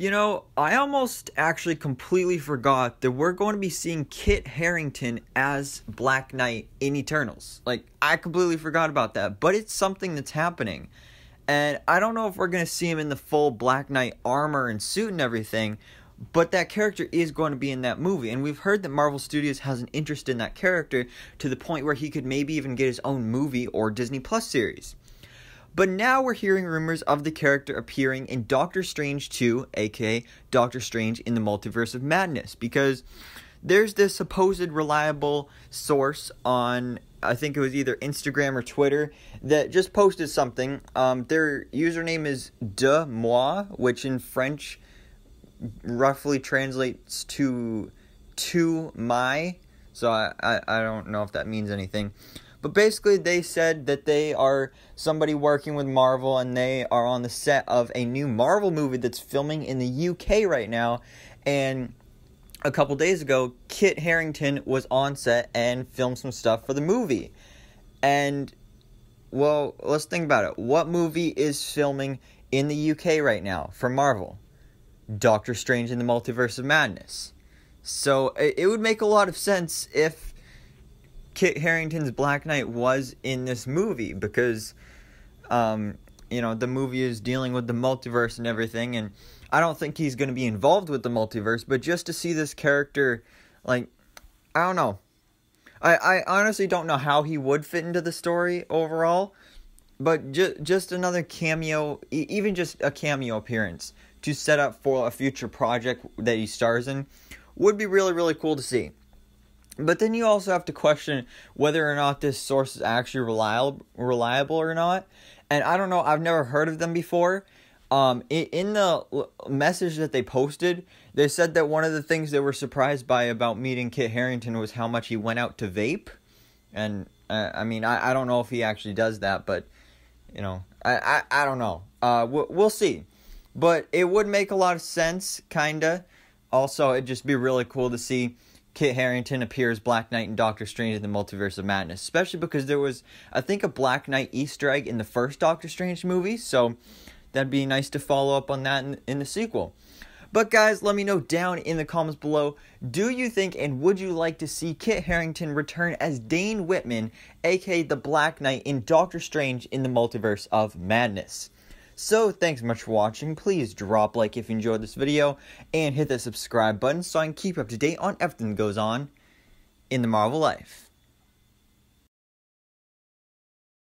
You know, I almost actually completely forgot that we're going to be seeing Kit Harrington as Black Knight in Eternals. Like, I completely forgot about that, but it's something that's happening. And I don't know if we're going to see him in the full Black Knight armor and suit and everything, but that character is going to be in that movie. And we've heard that Marvel Studios has an interest in that character to the point where he could maybe even get his own movie or Disney Plus series. But now we're hearing rumors of the character appearing in Doctor Strange 2, aka Doctor Strange in the Multiverse of Madness, because there's this supposed reliable source on I think it was either Instagram or Twitter that just posted something. Um, their username is de moi, which in French roughly translates to to my. So I, I, I don't know if that means anything. But basically, they said that they are somebody working with Marvel and they are on the set of a new Marvel movie that's filming in the UK right now. And a couple days ago, Kit Harrington was on set and filmed some stuff for the movie. And, well, let's think about it. What movie is filming in the UK right now for Marvel? Doctor Strange in the Multiverse of Madness. So it, would make a lot of sense if Kit Harrington's Black Knight was in this movie because, um, you know, the movie is dealing with the multiverse and everything, and I don't think he's going to be involved with the multiverse, but just to see this character, like, I don't know. I, I honestly don't know how he would fit into the story overall, but just just another cameo, e- even just a cameo appearance to set up for a future project that he stars in would be really, really cool to see. But then you also have to question whether or not this source is actually reliable, reliable or not. And I don't know, I've never heard of them before. Um, in the message that they posted, they said that one of the things they were surprised by about meeting Kit Harrington was how much he went out to vape. And uh, I mean, I, I don't know if he actually does that, but you know, I, I, I don't know. Uh, we'll, we'll see. But it would make a lot of sense, kinda. Also, it'd just be really cool to see Kit Harrington appears Black Knight and Doctor Strange in the Multiverse of Madness, especially because there was, I think, a Black Knight Easter egg in the first Doctor Strange movie, so that'd be nice to follow up on that in, in the sequel. But guys, let me know down in the comments below do you think and would you like to see Kit Harrington return as Dane Whitman, aka the Black Knight in Doctor Strange in the Multiverse of Madness? So thanks much for watching. Please drop like if you enjoyed this video and hit the subscribe button so I can keep up to date on everything that goes on in the Marvel life.